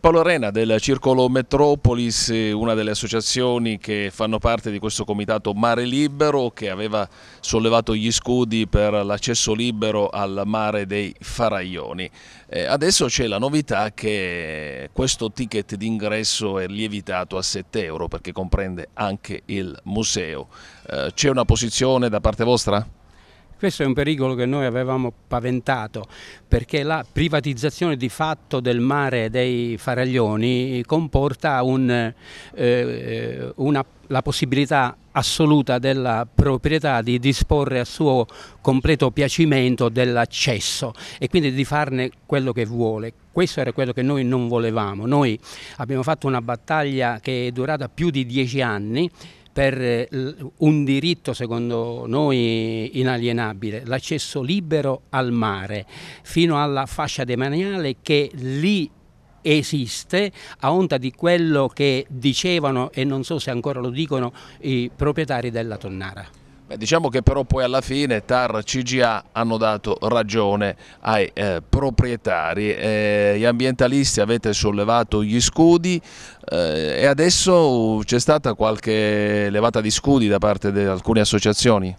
Paolo Arena del Circolo Metropolis, eh, una delle associazioni che fanno parte di questo comitato Mare Libero che aveva sollevato gli scudi per l'accesso libero al mare dei Faraglioni. Eh, adesso c'è la novità che questo ticket d'ingresso è lievitato a 7 euro perché comprende anche il museo. Eh, c'è una posizione da parte vostra? Questo è un pericolo che noi avevamo paventato perché la privatizzazione di fatto del mare dei faraglioni comporta un, eh, una, la possibilità assoluta della proprietà di disporre a suo completo piacimento dell'accesso e quindi di farne quello che vuole. Questo era quello che noi non volevamo. Noi abbiamo fatto una battaglia che è durata più di dieci anni per eh, un diritto secondo noi inalienabile, l'accesso libero al mare fino alla fascia demaniale che lì esiste a onta di quello che dicevano e non so se ancora lo dicono i proprietari della Tonnara. Beh, diciamo che però poi alla fine TAR e CGA hanno dato ragione ai eh, proprietari, eh, gli ambientalisti avete sollevato gli scudi eh, e adesso c'è stata qualche levata di scudi da parte di alcune associazioni?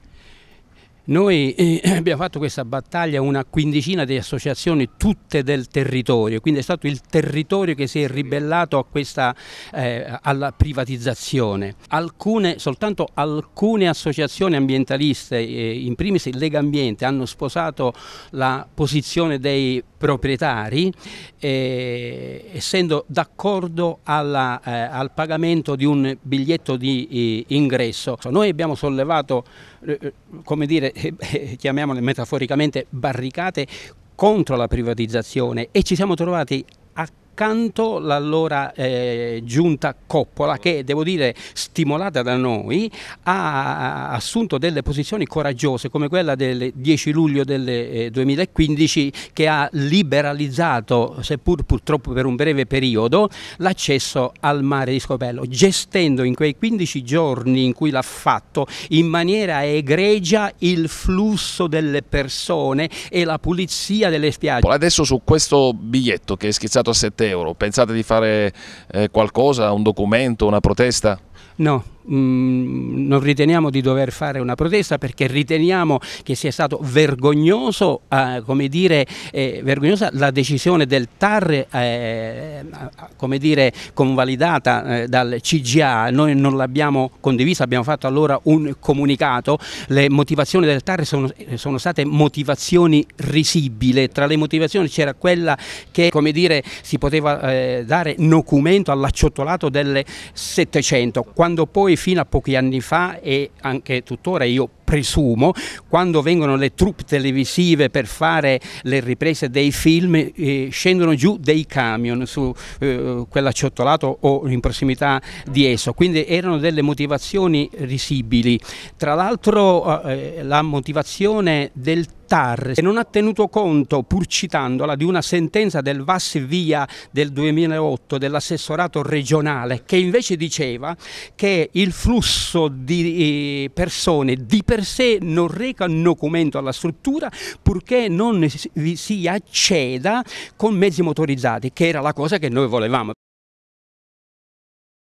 Noi eh, abbiamo fatto questa battaglia una quindicina di associazioni tutte del territorio, quindi è stato il territorio che si è ribellato a questa, eh, alla privatizzazione. Alcune, soltanto alcune associazioni ambientaliste, eh, in primis il Lega Ambiente, hanno sposato la posizione dei proprietari, eh, essendo d'accordo eh, al pagamento di un biglietto di eh, ingresso. Noi abbiamo sollevato, come dire, eh, eh, chiamiamole metaforicamente barricate contro la privatizzazione e ci siamo trovati accanto l'allora eh, giunta Coppola che devo dire stimolata da noi ha assunto delle posizioni coraggiose come quella del 10 luglio del eh, 2015 che ha liberalizzato seppur purtroppo per un breve periodo l'accesso al mare di Scopello gestendo in quei 15 giorni in cui l'ha fatto in maniera egregia il flusso delle persone e la pulizia delle spiagge. Adesso su questo biglietto che è schizzato a 7 euro. Pensate di fare eh, qualcosa, un documento, una protesta? No, mm, non riteniamo di dover fare una protesta perché riteniamo che sia stato vergognoso, eh, come dire, eh, vergognosa la decisione del TAR, eh, come dire, convalidata eh, dal CGA. Noi non l'abbiamo condivisa, abbiamo fatto allora un comunicato. Le motivazioni del TAR sono, sono state motivazioni risibili. Tra le motivazioni c'era quella che, come dire, si poteva eh, dare documento all'acciottolato delle 700. Quando poi fino a pochi anni fa e anche tuttora io presumo, quando vengono le troupe televisive per fare le riprese dei film, eh, scendono giù dei camion su eh, quella o in prossimità di esso, quindi erano delle motivazioni risibili. Tra l'altro eh, eh la motivazione del TAR non ha tenuto conto, pur citandola, di una sentenza del Vas Via del 2008 dell'assessorato regionale che invece diceva che il flusso di eh, persone, di persone per sé non reca un documento alla struttura purché non si acceda con mezzi motorizzati, che era la cosa che noi volevamo.